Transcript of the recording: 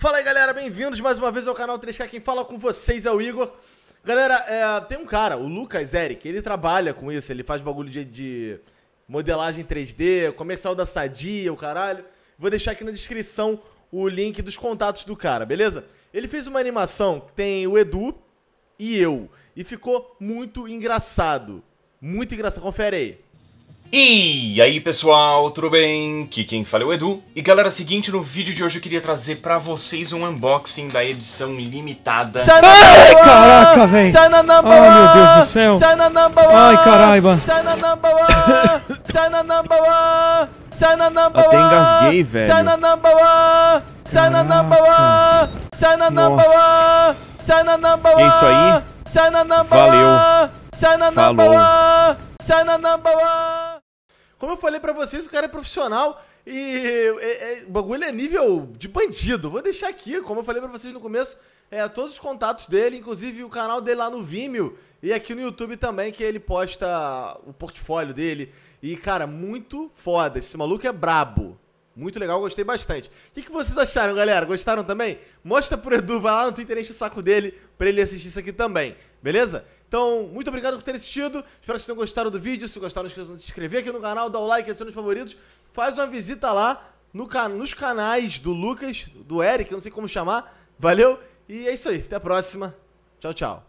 Fala aí, galera, bem-vindos mais uma vez ao canal 3K. Quem fala com vocês é o Igor. Galera, é, tem um cara, o Lucas Eric, ele trabalha com isso, ele faz bagulho de, de modelagem 3D, comercial da Sadia, o caralho. Vou deixar aqui na descrição o link dos contatos do cara, beleza? Ele fez uma animação que tem o Edu e eu, e ficou muito engraçado. Muito engraçado, confere aí. E aí pessoal, tudo bem? Aqui quem fala é o Edu. E galera, seguinte, no vídeo de hoje eu queria trazer pra vocês um unboxing da edição limitada. Ai, caraca, velho! Ai, meu Deus do céu! Ai, caraiba! Até engasguei, velho. Nossa. É isso aí? Valeu. Falou. China number one. Como eu falei para vocês, o cara é profissional e é, é, bagulho é nível de bandido. Vou deixar aqui, como eu falei para vocês no começo, é, todos os contatos dele, inclusive o canal dele lá no Vimeo e aqui no YouTube também, que ele posta o portfólio dele. E, cara, muito foda. Esse maluco é brabo. Muito legal, gostei bastante. O que, que, vocês acharam, galera? Gostaram também? Mostra pro Edu, vai lá no Twitter, enche o saco dele pra ele assistir isso aqui também, beleza? Então, muito obrigado por ter assistido. Espero que vocês tenham gostado do vídeo. Se gostaram, não esqueçam de se inscrever aqui no canal, dar o like, adicionar os favoritos. Faz uma visita lá no can nos canais do Lucas, do Eric, não sei como chamar. Valeu! E é isso aí. Até a próxima. Tchau, tchau.